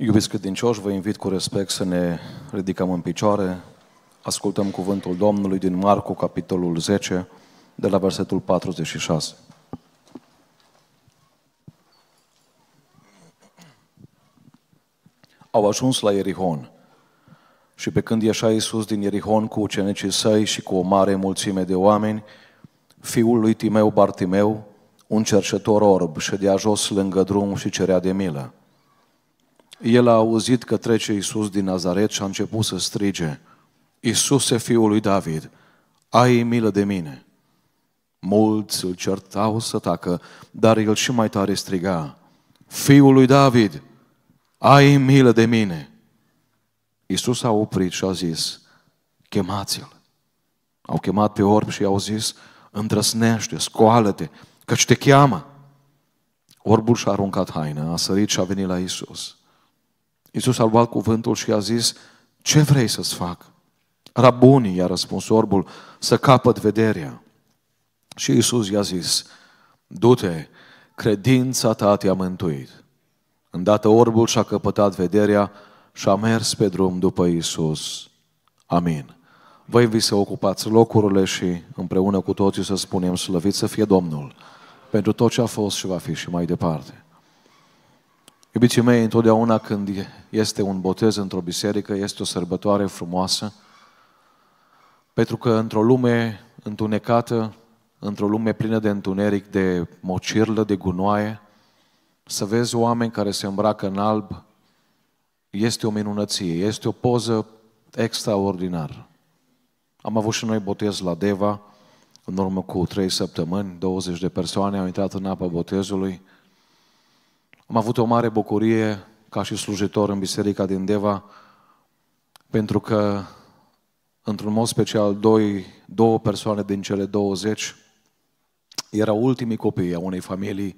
Iubiți credincioși, vă invit cu respect să ne ridicăm în picioare. Ascultăm cuvântul Domnului din Marcu, capitolul 10, de la versetul 46. Au ajuns la Ierihon. Și pe când ieșea Iisus din Ierihon cu ucenicii săi și cu o mare mulțime de oameni, fiul lui Timeu Bartimeu, un cercetor orb, ședea jos lângă drum și cerea de milă. El a auzit că trece Isus din Nazaret și a început să strige, Iisuse, fiul lui David, ai milă de mine. Mulți îl certau să tacă, dar el și mai tare striga, Fiul lui David, ai milă de mine. Iisus a oprit și a zis, chemați-l. Au chemat pe orb și i-au zis, îndrăsnește, scoală-te, căci te cheamă. Orbul și-a aruncat haina, a sărit și a venit la Iisus. Iisus a luat cuvântul și a zis, ce vrei să-ți fac? Rabunii, i-a răspuns orbul, să capăt vederea. Și Iisus i-a zis, du-te, credința ta te-a mântuit. Îndată orbul și-a căpătat vederea și a mers pe drum după Iisus. Amin. Vă invit să ocupați locurile și împreună cu toții să spunem slăvit să fie Domnul pentru tot ce a fost și va fi și mai departe. Iubiții mei, întotdeauna când este un botez într-o biserică, este o sărbătoare frumoasă, pentru că într-o lume întunecată, într-o lume plină de întuneric, de mocirlă, de gunoaie, să vezi oameni care se îmbracă în alb, este o minunăție, este o poză extraordinară. Am avut și noi botez la Deva, în urmă cu trei săptămâni, 20 de persoane au intrat în apa botezului, am avut o mare bucurie ca și slujitor în biserica din Deva, pentru că, într-un mod special, doi, două persoane din cele 20 erau ultimii copii a unei familii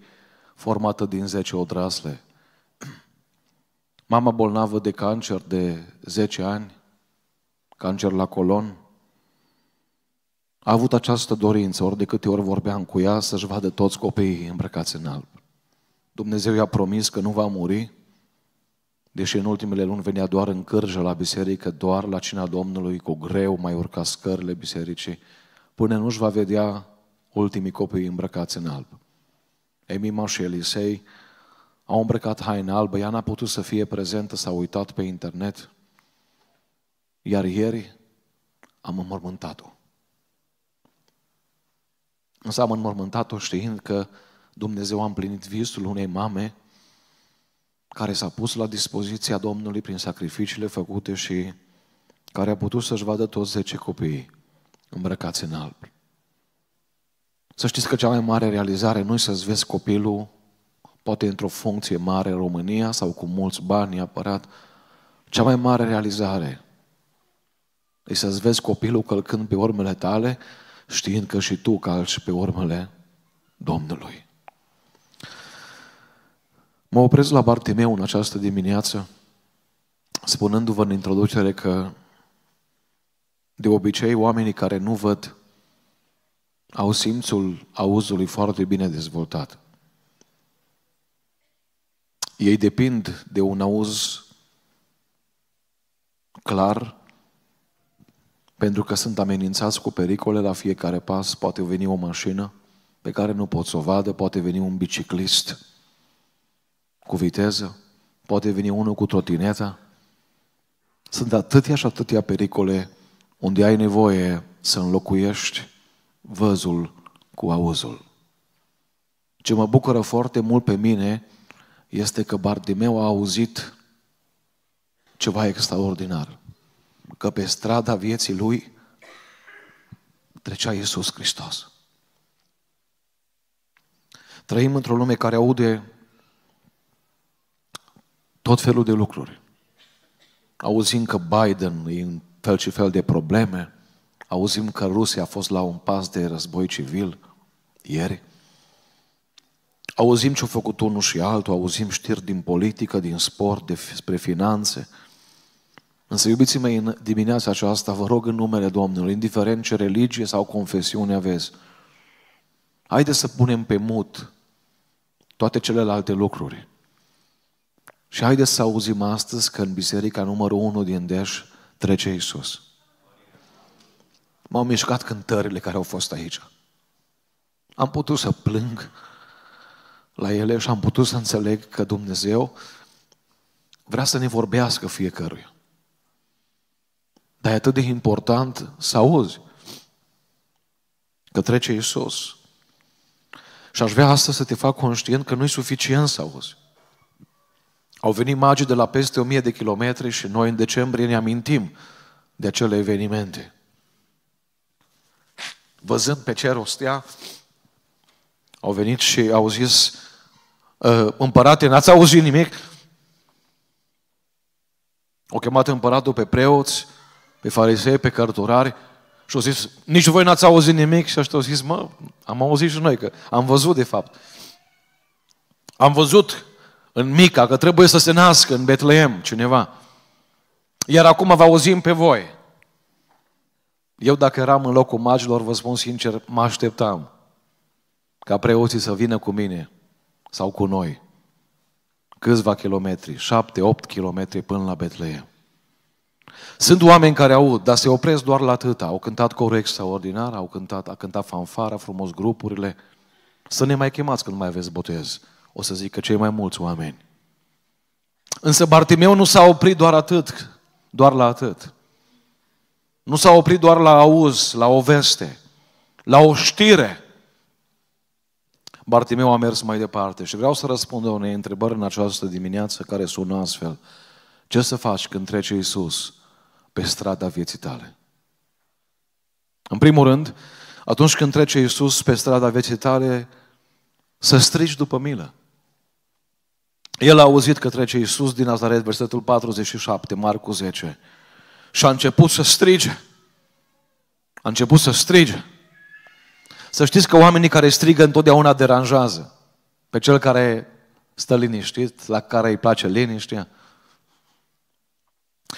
formată din 10 odrasle. Mama bolnavă de cancer de 10 ani, cancer la colon, a avut această dorință, ori de câte ori vorbeam cu ea, să-și vadă toți copiii îmbrăcați în alb. Dumnezeu i-a promis că nu va muri, deși în ultimele luni venea doar în cărjă la biserică, doar la cina Domnului, cu greu mai urca scările bisericii, până nu-și va vedea ultimii copii îmbrăcați în alb. Emima și Elisei au îmbrăcat haine albă, ea n-a putut să fie prezentă, s-a uitat pe internet, iar ieri am înmormântat-o. Însă am înmormântat-o știind că Dumnezeu a împlinit visul unei mame care s-a pus la dispoziția Domnului prin sacrificiile făcute și care a putut să-și vadă toți zece copii îmbrăcați în alb. Să știți că cea mai mare realizare nu e să-ți vezi copilul, poate într-o funcție mare în România sau cu mulți bani apărat, cea mai mare realizare e să-ți vezi copilul călcând pe urmele tale, știind că și tu calci pe urmele Domnului. Mă opresc la Bartimeu în această dimineață, spunându-vă în introducere că de obicei oamenii care nu văd au simțul auzului foarte bine dezvoltat. Ei depind de un auz clar, pentru că sunt amenințați cu pericole la fiecare pas. Poate veni o mașină pe care nu pot să o vadă, poate veni un biciclist cu viteză, poate veni unul cu trotineta. Sunt atâtea și atâtea pericole unde ai nevoie să înlocuiești văzul cu auzul. Ce mă bucură foarte mult pe mine este că Bartimeu a auzit ceva extraordinar. Că pe strada vieții lui trecea Iisus Hristos. Trăim într-o lume care aude tot felul de lucruri. Auzim că Biden e în fel și fel de probleme, auzim că Rusia a fost la un pas de război civil ieri, auzim ce-a făcut unul și altul, auzim știri din politică, din sport, despre finanțe, Însă, iubiți mei, în dimineața aceasta, vă rog în numele Domnului, indiferent ce religie sau confesiune aveți, haideți să punem pe mut toate celelalte lucruri și haideți să auzim astăzi că în biserica numărul 1 din Deș trece Isus. M-au mișcat cântările care au fost aici. Am putut să plâng la ele și am putut să înțeleg că Dumnezeu vrea să ne vorbească fiecăruia. Dar e atât de important să auzi că trece Isus. Și aș vrea astăzi să te fac conștient că nu e suficient să auzi. Au venit magii de la peste o mie de kilometri și noi în decembrie ne amintim de acele evenimente. Văzând pe cer o stea, au venit și au zis, uh, împărate, n-ați auzit nimic? Au chemat împăratul pe preoți, pe farisei, pe cărturari și au zis, nici voi n-ați auzit nimic? Și așa au zis, mă, am auzit și noi, că am văzut de fapt. Am văzut în Mica, că trebuie să se nască în Betleem cineva. Iar acum vă auzim pe voi. Eu dacă eram în locul magilor, vă spun sincer, mă așteptam ca preoții să vină cu mine sau cu noi câțiva kilometri, șapte, opt kilometri până la Betleem. Sunt oameni care aud, dar se opresc doar la atâta. Au cântat corul extraordinar, au cântat, a cântat fanfara, frumos grupurile. Să ne mai chemați când mai aveți botez. O să zic că cei mai mulți oameni. Însă Bartimeu nu s-a oprit doar atât, doar la atât. Nu s-a oprit doar la auz, la o veste, la o știre. Bartimeu a mers mai departe și vreau să răspundă unei întrebări în această dimineață care sună astfel. Ce să faci când trece Isus pe strada vieții tale? În primul rând, atunci când trece Isus pe strada vieții tale, să strigi după milă. El a auzit că trece Iisus din Nazaret, versetul 47, Marcu 10. Și a început să strige. A început să strige. Să știți că oamenii care strigă întotdeauna deranjează. Pe cel care stă liniștit, la care îi place liniștea.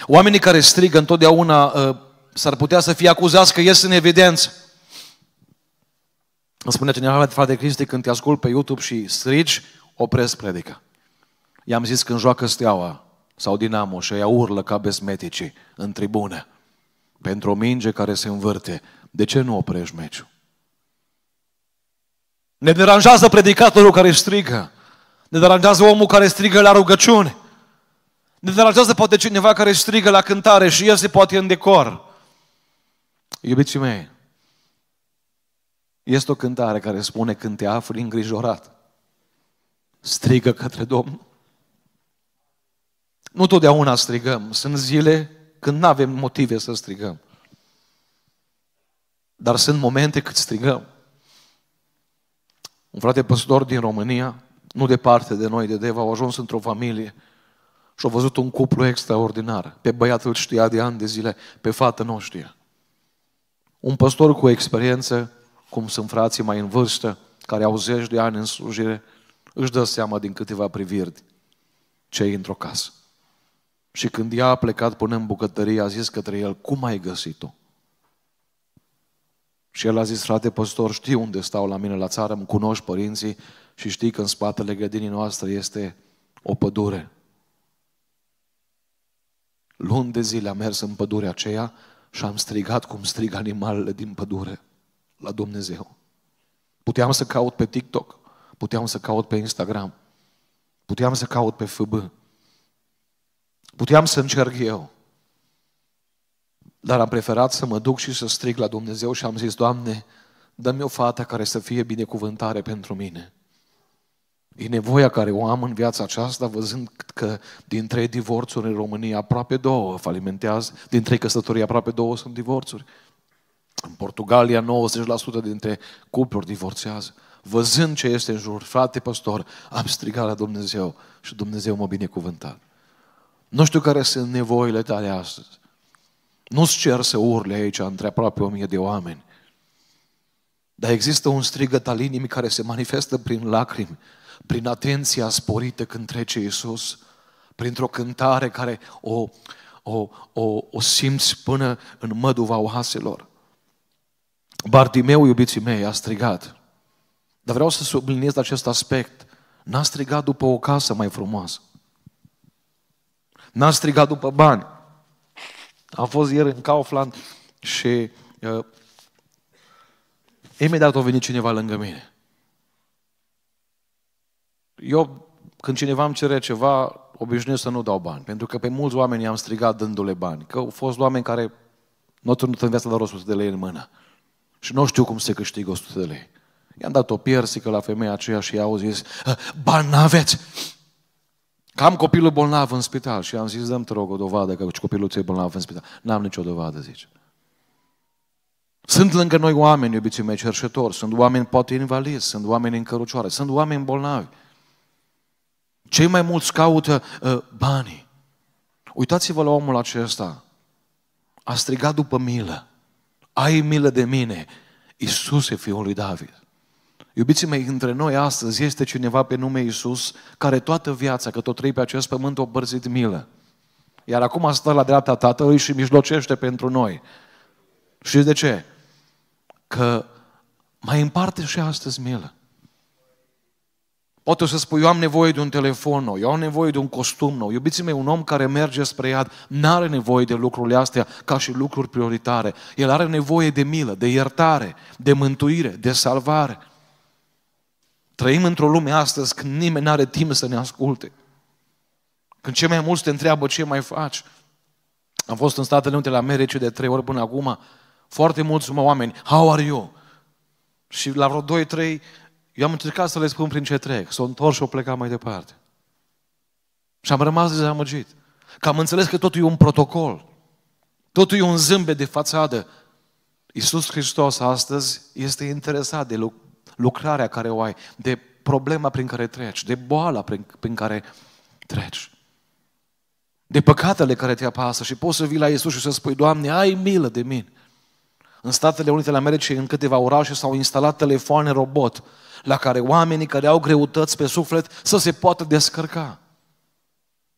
Oamenii care strigă întotdeauna uh, s-ar putea să fie acuzați că ies în evidență. Îmi spune cineva, frate Cristi, când te ascult pe YouTube și strigi, opresc predica. I-am zis când joacă steaua sau Dinamo și ea urlă ca besmeticii în tribună pentru o minge care se învârte, de ce nu oprești meciul? Ne deranjează predicatorul care strigă. Ne deranjează omul care strigă la rugăciune. Ne deranjează poate cineva care strigă la cântare și se poate în decor. Iubiții mei, este o cântare care spune când te afli îngrijorat, strigă către Domnul. Nu totdeauna strigăm. Sunt zile când nu avem motive să strigăm. Dar sunt momente când strigăm. Un frate păstor din România, nu departe de noi, de Deva, au ajuns într-o familie și au văzut un cuplu extraordinar. Pe băiatul îl știa de ani de zile, pe fată nu știa. Un păstor cu experiență, cum sunt frații mai în vârstă, care au zeci de ani în slujire, își dă seama din câteva priviri ce e într-o casă. Și când ea a plecat până în bucătărie, a zis către el, cum ai găsit-o? Și el a zis, frate păstor, știi unde stau la mine la țară, îmi cunoști părinții și știi că în spatele grădinii noastre este o pădure. Luni de zile am mers în pădurea aceea și am strigat cum strig animalele din pădure la Dumnezeu. Puteam să caut pe TikTok, puteam să caut pe Instagram, puteam să caut pe FB, Puteam să încerc eu. Dar am preferat să mă duc și să strig la Dumnezeu și am zis, Doamne, dă-mi o fată care să fie binecuvântare pentru mine. E nevoia care o am în viața aceasta, văzând că din trei divorțuri în România, aproape două falimentează, din trei căsătorii, aproape două sunt divorțuri. În Portugalia, 90% dintre cupluri divorțează. Văzând ce este în jur, frate păstor, am strigat la Dumnezeu și Dumnezeu m-a binecuvântat. Nu știu care sunt nevoile tale astăzi. Nu-ți cer să urle aici între aproape o mie de oameni. Dar există un strigăt al inimii care se manifestă prin lacrimi, prin atenția sporită când trece Iisus, printr-o cântare care o, o, o, o simți până în măduva oaselor. Bartimeu, iubiții mei, a strigat. Dar vreau să subliniez acest aspect. N-a strigat după o casă mai frumoasă n a strigat după bani. Am fost ieri în Kaufland și uh, imediat a venit cineva lângă mine. Eu, când cineva îmi cere ceva, obișnuiesc să nu dau bani, pentru că pe mulți oameni i-am strigat dându-le bani. Că au fost oameni care nu au ținut în viața dar 100 de lei în mână. Și nu știu cum se câștigă 100 de lei. I-am dat o piersică la femeia aceea și i-au zis, uh, bani n-aveți! Că am copilul bolnav în spital și am zis, dăm te rog o dovadă că copilul tău e bolnav în spital. N-am nicio dovadă, zice. Sunt lângă noi oameni, iubiții mei, cerșetori, sunt oameni poate invalizi, sunt oameni în cărucioare, sunt oameni bolnavi. Cei mai mulți caută uh, banii. Uitați-vă la omul acesta. A strigat după milă. Ai milă de mine, Iisuse, Fiul lui David. Iubiții mei, între noi astăzi este cineva pe nume Iisus care toată viața, că tot trăi pe acest pământ, o bărzit milă. Iar acum stă la dreapta Tatălui și mijlocește pentru noi. Și de ce? Că mai împarte și astăzi milă. Poate o să spui, eu am nevoie de un telefon nou, eu am nevoie de un costum nou. Iubiții mei, un om care merge spre iad nu are nevoie de lucrurile astea ca și lucruri prioritare. El are nevoie de milă, de iertare, de mântuire, de salvare. Trăim într-o lume astăzi când nimeni nu are timp să ne asculte. Când cei mai mulți te întreabă ce mai faci. Am fost în Statele Unite la Americii de trei ori până acum. Foarte mulți oameni. How are you? Și la vreo doi, trei, eu am încercat să le spun prin ce trec. s o întorc și o plecat mai departe. Și am rămas dezamăgit. Că am înțeles că totul e un protocol. Totul e un zâmbet de fațadă. Iisus Hristos astăzi este interesat de, lucrarea care o ai, de problema prin care treci, de boala prin, prin care treci, de păcatele care te apasă și poți să vii la Iisus și să spui, Doamne, ai milă de mine. În Statele Unite ale Americii, în câteva orașe, s-au instalat telefoane robot la care oamenii care au greutăți pe suflet să se poată descărca.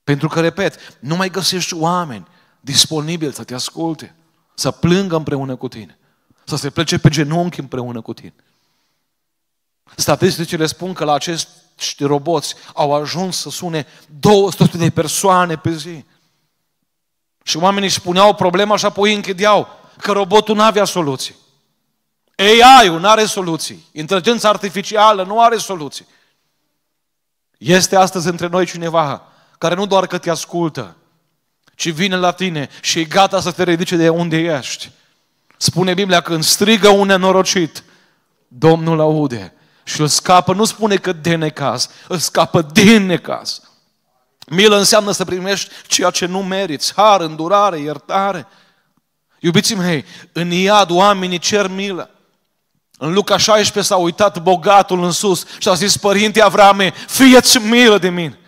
Pentru că, repet, nu mai găsești oameni disponibili să te asculte, să plângă împreună cu tine, să se plece pe genunchi împreună cu tine, Statisticile spun că la acești roboți au ajuns să sune 200 de persoane pe zi. Și oamenii își puneau problema și apoi închideau că robotul nu avea soluții. AI-ul nu are soluții. Inteligența artificială nu are soluții. Este astăzi între noi cineva care nu doar că te ascultă, ci vine la tine și e gata să te ridice de unde ești. Spune Biblia, când strigă un nenorocit, Domnul aude și îl scapă, nu spune că de necaz, îl scapă din necaz. Milă înseamnă să primești ceea ce nu meriți, har, îndurare, iertare. Iubiți mei, în iad oamenii cer milă. În Luca 16 s-a uitat bogatul în sus și a zis, Părinte Avrame, fieți milă de mine.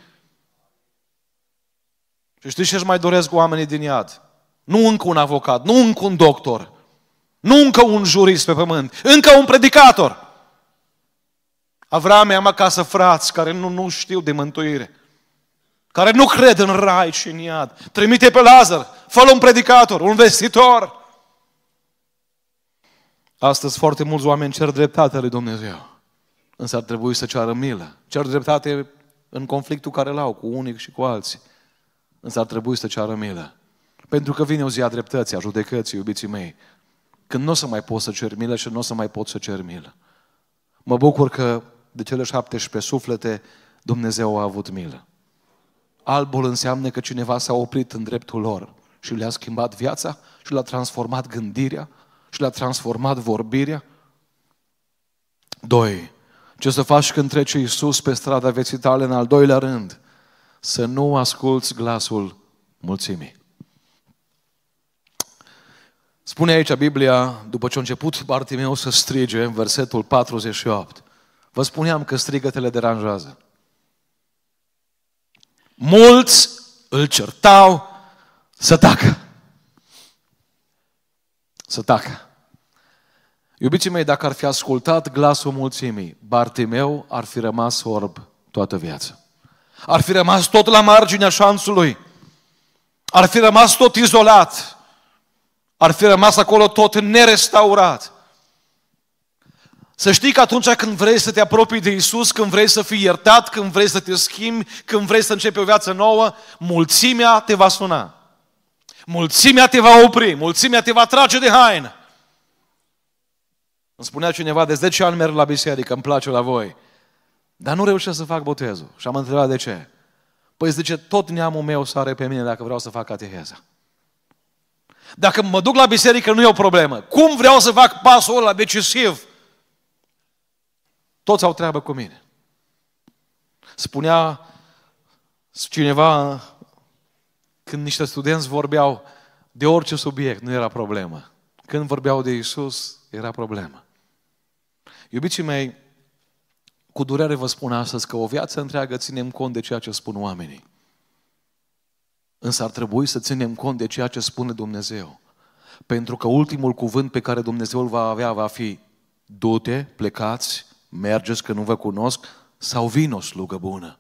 Și știți ce își mai doresc oamenii din iad? Nu încă un avocat, nu încă un doctor, nu încă un jurist pe pământ, încă un predicator. Avram am acasă frați care nu, nu știu de mântuire, care nu cred în rai și în iad. Trimite pe Lazar, fă un predicator, un vestitor. Astăzi foarte mulți oameni cer dreptatea lui Dumnezeu. Însă ar trebui să ceară milă. Cer dreptate în conflictul care l-au cu unii și cu alții. Însă ar trebui să ceară milă. Pentru că vine o zi a dreptății, a judecății, iubiții mei. Când nu o să mai pot să cer milă și nu o să mai pot să cer milă. Mă bucur că de cele 17 suflete, Dumnezeu a avut milă. Albul înseamnă că cineva s-a oprit în dreptul lor și le-a schimbat viața și le-a transformat gândirea și le-a transformat vorbirea. 2. Ce să faci când trece Iisus pe strada vieții tale în al doilea rând? Să nu asculți glasul mulțimii. Spune aici Biblia, după ce a început Bartimeu să strige, în versetul 48, Vă spuneam că strigătele deranjează. Mulți îl certau să tacă. Să tacă. Iubiții mei, dacă ar fi ascultat glasul mulțimii, Bartimeu ar fi rămas orb toată viața. Ar fi rămas tot la marginea șansului. Ar fi rămas tot izolat. Ar fi rămas acolo tot nerestaurat. Să știi că atunci când vrei să te apropii de Isus, când vrei să fii iertat, când vrei să te schimbi, când vrei să începi o viață nouă, mulțimea te va suna. Mulțimea te va opri, mulțimea te va trage de haină. Îmi spunea cineva, de 10 ani merg la biserică, îmi place la voi. Dar nu reușesc să fac botezul. Și am întrebat de ce. Păi zice, tot neamul meu sare pe mine dacă vreau să fac cateheza. Dacă mă duc la biserică, nu e o problemă. Cum vreau să fac pasul ăla decisiv? Toți au treabă cu mine. Spunea cineva, când niște studenți vorbeau de orice subiect, nu era problemă. Când vorbeau de Isus, era problemă. Iubiții mei, cu durere vă spun astăzi că o viață întreagă ținem cont de ceea ce spun oamenii. Însă ar trebui să ținem cont de ceea ce spune Dumnezeu. Pentru că ultimul cuvânt pe care Dumnezeu îl va avea va fi du-te, plecați mergeți că nu vă cunosc, sau vin o slugă bună.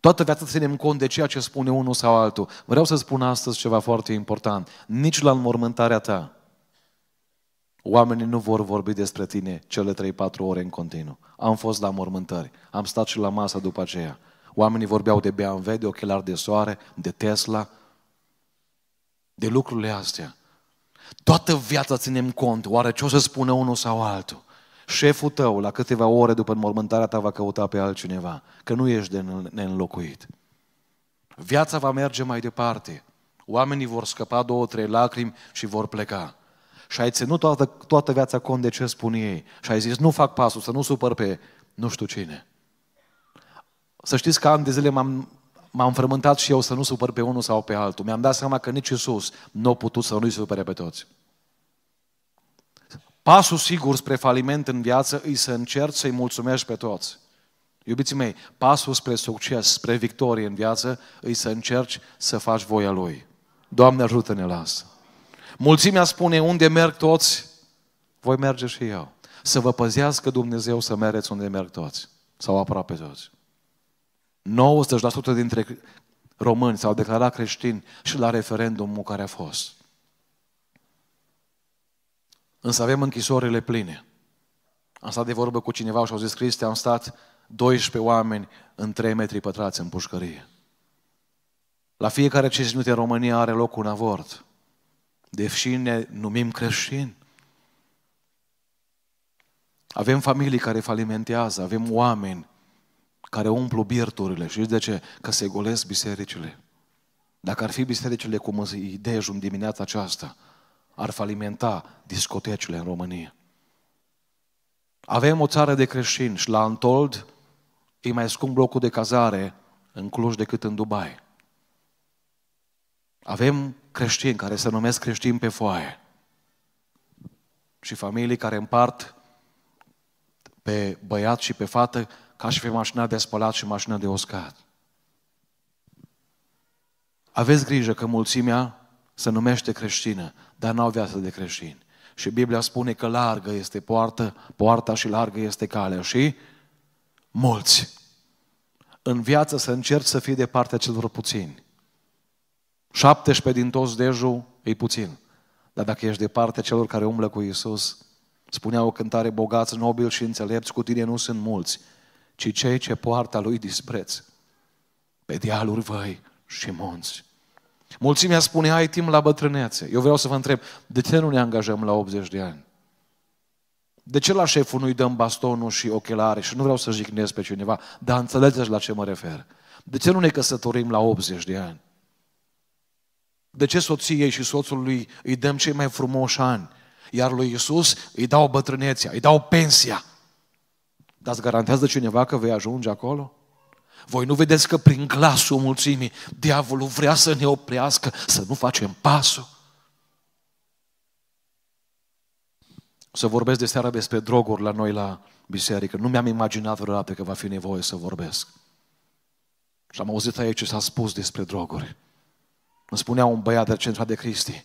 Toată viața ținem cont de ceea ce spune unul sau altul. Vreau să spun astăzi ceva foarte important. Nici la înmormântarea ta, oamenii nu vor vorbi despre tine cele 3-4 ore în continuu. Am fost la mormântări, am stat și la masă după aceea. Oamenii vorbeau de BMW, de ochelari de soare, de Tesla, de lucrurile astea. Toată viața ținem cont, oare ce o să spună unul sau altul șeful tău la câteva ore după înmormântarea ta va căuta pe altcineva, că nu ești de neînlocuit. Viața va merge mai departe. Oamenii vor scăpa două, trei lacrimi și vor pleca. Și ai ținut toată, toată viața cont de ce spun ei. Și ai zis, nu fac pasul, să nu supăr pe nu știu cine. Să știți că am de zile m-am, m-am frământat și eu să nu supăr pe unul sau pe altul. Mi-am dat seama că nici Iisus nu a putut să nu-i supere pe toți pasul sigur spre faliment în viață e să încerci să-i mulțumești pe toți. Iubiții mei, pasul spre succes, spre victorie în viață, îi să încerci să faci voia Lui. Doamne, ajută-ne la asta. Mulțimea spune, unde merg toți, voi merge și eu. Să vă păzească Dumnezeu să mereți unde merg toți. Sau aproape toți. 90% dintre români s-au declarat creștini și la referendumul care a fost. Însă avem închisorile pline. Am stat de vorbă cu cineva și au zis, Cristi, am stat 12 oameni în 3 metri pătrați în pușcărie. La fiecare 5 minute în România are loc un avort. Deși ne numim creștini. Avem familii care falimentează, avem oameni care umplu birturile. Și de ce? Că se golesc bisericile. Dacă ar fi bisericile cum îi dejum dimineața aceasta, ar falimenta discotecile în România. Avem o țară de creștini și la Antold e mai scump blocul de cazare în Cluj decât în Dubai. Avem creștini care se numesc creștini pe foaie și familii care împart pe băiat și pe fată ca și pe mașina de spălat și mașina de uscat. Aveți grijă că mulțimea se numește creștină, dar n-au viață de creștini. Și Biblia spune că largă este poartă, poarta și largă este calea și mulți. În viață să încerci să fii de partea celor puțini. 17 din toți dejul e puțin. Dar dacă ești de partea celor care umblă cu Iisus, spunea o cântare bogați, nobil și înțelepți, cu tine nu sunt mulți, ci cei ce poarta lui dispreț pe dealuri văi și munți. Mulțimea spune, ai timp la bătrânețe. Eu vreau să vă întreb, de ce nu ne angajăm la 80 de ani? De ce la șeful nu-i dăm bastonul și ochelare? Și nu vreau să jignesc pe cineva, dar înțelegeți la ce mă refer. De ce nu ne căsătorim la 80 de ani? De ce soției și soțului îi dăm cei mai frumoși ani? Iar lui Iisus îi dau bătrânețea, îi dau pensia. Dar îți garantează cineva că vei ajunge acolo? Voi nu vedeți că prin glasul mulțimii diavolul vrea să ne oprească, să nu facem pasul? să vorbesc de seara despre droguri la noi la biserică. Nu mi-am imaginat vreodată că va fi nevoie să vorbesc. Și am auzit aici ce s-a spus despre droguri. Îmi spunea un băiat de centra de Cristi,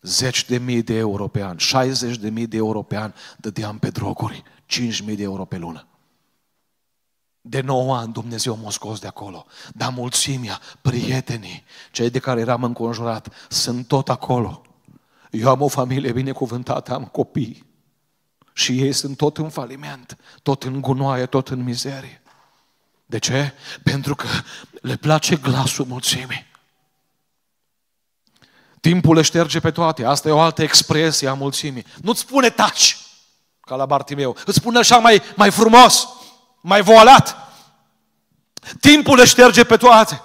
zeci de mii de euro pe an, 60 de mii de euro pe an dădeam pe droguri, 5 mii de euro pe lună. De 9 ani Dumnezeu m-a scos de acolo. Dar mulțimea, prietenii, cei de care eram înconjurat, sunt tot acolo. Eu am o familie binecuvântată, am copii. Și ei sunt tot în faliment, tot în gunoaie, tot în mizerie. De ce? Pentru că le place glasul mulțimii. Timpul le șterge pe toate. Asta e o altă expresie a mulțimii. Nu-ți spune taci, ca la Bartimeu. Îți spune așa mai, mai frumos mai voalat. Timpul le șterge pe toate.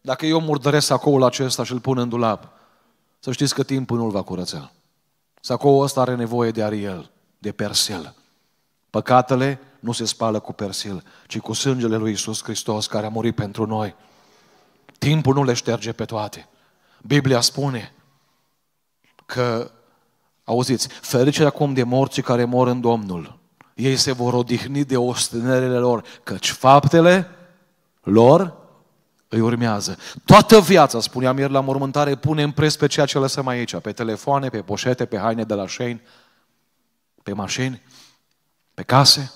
Dacă eu murdăresc sacoul acesta și îl pun în dulap, să știți că timpul nu-l va curăța. Sacoul ăsta are nevoie de ariel, de persil. Păcatele nu se spală cu persil, ci cu sângele lui Isus Hristos care a murit pentru noi. Timpul nu le șterge pe toate. Biblia spune că, auziți, ferice acum de morții care mor în Domnul, ei se vor odihni de ostenerele lor, căci faptele lor îi urmează. Toată viața, spuneam ieri la mormântare, în pres pe ceea ce lăsăm aici, pe telefoane, pe poșete, pe haine de la șein, pe mașini, pe case.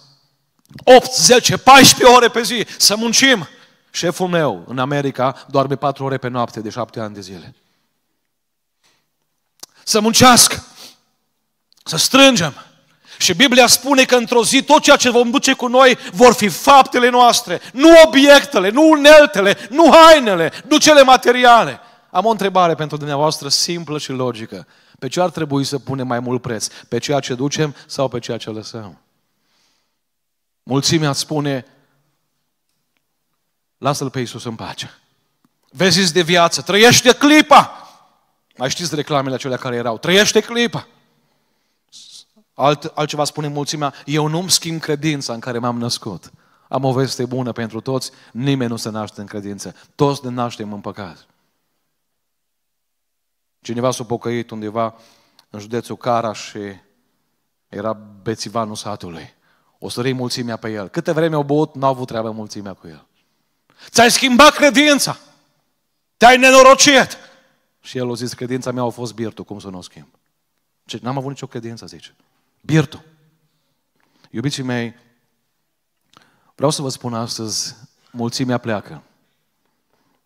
8, 10, 14 ore pe zi să muncim. Șeful meu în America doarme 4 ore pe noapte de 7 ani de zile. Să muncească, să strângem, și Biblia spune că într-o zi tot ceea ce vom duce cu noi vor fi faptele noastre, nu obiectele, nu uneltele, nu hainele, nu cele materiale. Am o întrebare pentru dumneavoastră simplă și logică. Pe ce ar trebui să punem mai mult preț? Pe ceea ce ducem sau pe ceea ce lăsăm? Mulțimea spune, lasă-L pe Iisus în pace. Vezi de viață, trăiește clipa! Mai știți reclamele acelea care erau, trăiește clipa! Alt, altceva spune mulțimea, eu nu-mi schimb credința în care m-am născut. Am o veste bună pentru toți, nimeni nu se naște în credință. Toți ne naștem în păcat. Cineva s-a pocăit undeva în județul Cara și era bețivanul satului. O sări mulțimea pe el. Câte vreme au băut, n-au avut treabă mulțimea cu el. Ți-ai schimbat credința! Te-ai nenorocit! Și el a zis, credința mea a fost birtul, cum să nu o schimb? Ce, n-am avut nicio credință, zice. Birtu. Iubiții mei, vreau să vă spun astăzi, mulțimea pleacă.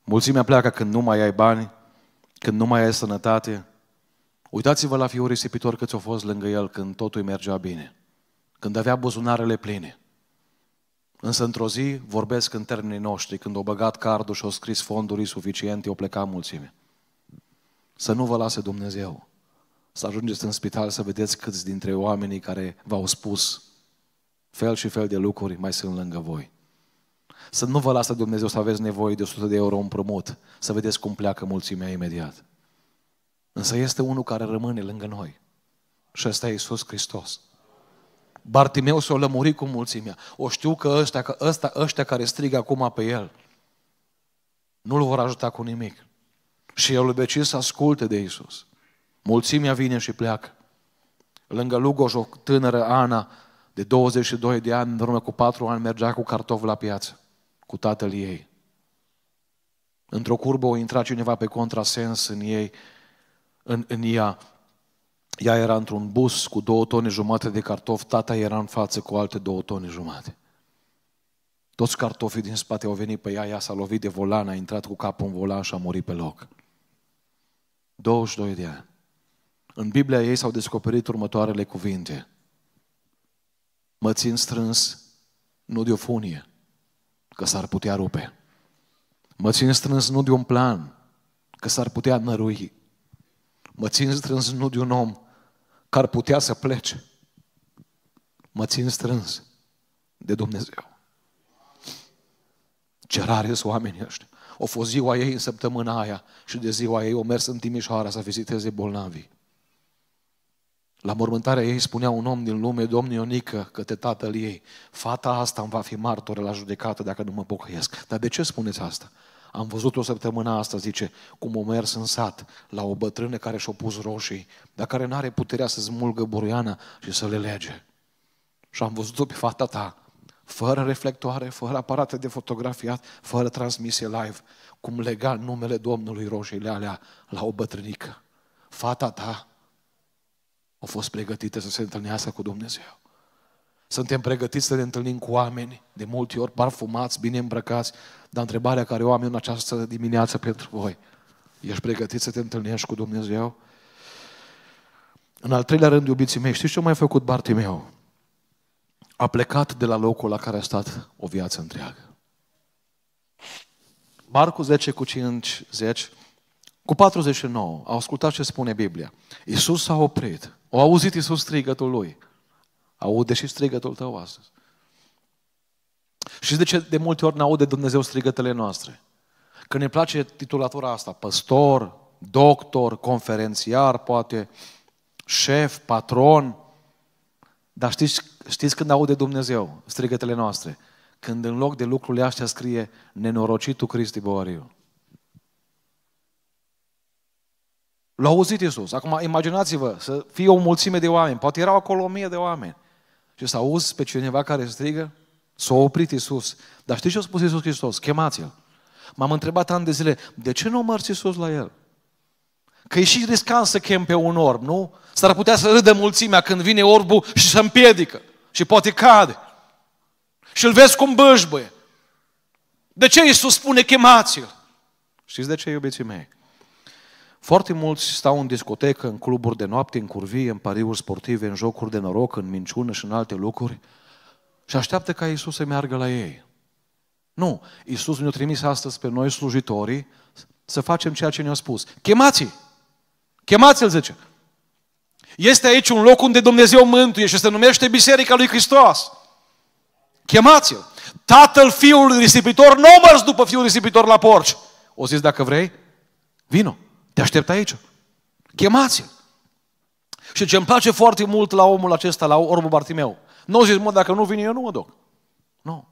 Mulțimea pleacă când nu mai ai bani, când nu mai ai sănătate. Uitați-vă la fiul risipitor ți-a fost lângă el când totul îi mergea bine. Când avea buzunarele pline. Însă într-o zi vorbesc în termenii noștri, când o băgat cardul și o scris fonduri suficiente, o pleca mulțime. Să nu vă lase Dumnezeu să ajungeți în spital să vedeți câți dintre oamenii care v-au spus fel și fel de lucruri mai sunt lângă voi. Să nu vă lasă Dumnezeu să aveți nevoie de 100 de euro împrumut, să vedeți cum pleacă mulțimea imediat. Însă este unul care rămâne lângă noi. Și ăsta e Iisus Hristos. Bartimeu s-o lămurit cu mulțimea. O știu că ăștia, că ăsta, ăștia care strigă acum pe el nu-l vor ajuta cu nimic. Și el iubeci să asculte de Iisus. Mulțimea vine și pleacă. Lângă Lugoș, o tânără Ana, de 22 de ani, în urmă cu 4 ani, mergea cu cartofi la piață, cu tatăl ei. Într-o curbă o intra cineva pe contrasens în ei, în, în ea. Ea era într-un bus cu două tone jumate de cartofi, tata era în față cu alte două tone jumate. Toți cartofii din spate au venit pe ea, ea s-a lovit de volan, a intrat cu capul în volan și a murit pe loc. 22 de ani. În Biblia ei s-au descoperit următoarele cuvinte. Mă țin strâns nu de o funie, că s-ar putea rupe. Mă țin strâns nu de un plan, că s-ar putea nărui. Mă țin strâns nu de un om, că ar putea să plece. Mă țin strâns de Dumnezeu. Ce rare sunt oamenii ăștia. O fost ziua ei în săptămâna aia și de ziua ei o mers în Timișoara să viziteze bolnavii. La mormântarea ei spunea un om din lume, domnul Ionică, către tatăl ei, fata asta îmi va fi martoră la judecată dacă nu mă pocăiesc. Dar de ce spuneți asta? Am văzut o săptămână asta, zice, cum o mers în sat la o bătrână care și-o pus roșii, dar care nu are puterea să smulgă buruiana și să le lege. Și am văzut-o pe fata ta, fără reflectoare, fără aparate de fotografiat, fără transmisie live, cum lega numele Domnului roșiile alea la o bătrânică. Fata ta au fost pregătite să se întâlnească cu Dumnezeu. Suntem pregătiți să ne întâlnim cu oameni, de multe ori parfumați, bine îmbrăcați, dar întrebarea care o am eu în această dimineață pentru voi, ești pregătit să te întâlnești cu Dumnezeu? În al treilea rând, iubiții mei, știți ce a mai făcut Bartimeu? A plecat de la locul la care a stat o viață întreagă. Marcu 10 cu 5, 10, cu 49, au ascultat ce spune Biblia. Iisus s-a oprit. Au auzit Iisus strigătul lui. Aude și strigătul tău astăzi. Și de ce de multe ori ne aude Dumnezeu strigătele noastre? Că ne place titulatura asta, păstor, doctor, conferențiar, poate șef, patron. Dar știți, știți când aude Dumnezeu strigătele noastre? Când în loc de lucrurile astea scrie nenorocitul Cristi Boariu. L-a auzit Iisus. Acum imaginați-vă să fie o mulțime de oameni. Poate erau acolo o mie de oameni. Și să auzi pe cineva care strigă, s-a oprit Iisus. Dar știi ce a spus Iisus Hristos? Chemați-l. M-am întrebat ani de zile, de ce nu a mărți Iisus la el? Că e și riscant să chem pe un orb, nu? S-ar putea să râdă mulțimea când vine orbul și să împiedică. Și poate cade. Și îl vezi cum bâșbăie. De ce Iisus spune chemați-l? Știți de ce, iubiții mei? Foarte mulți stau în discotecă, în cluburi de noapte, în curvie, în pariuri sportive, în jocuri de noroc, în minciună și în alte lucruri și așteaptă ca Isus să meargă la ei. Nu, Isus ne-a trimis astăzi pe noi, slujitorii, să facem ceea ce ne-a spus. Chemați-i! Chemați-l, zice! Este aici un loc unde Dumnezeu mântuie și se numește Biserica lui Hristos. Chemați-l! Tatăl Fiul Risipitor, nu mers după Fiul Risipitor la porci. O zis dacă vrei, vino. Te aștept aici. Chemați-l. Și ce îmi place foarte mult la omul acesta, la orbul Bartimeu, nu zic, mă, dacă nu vine eu, nu mă duc. Nu.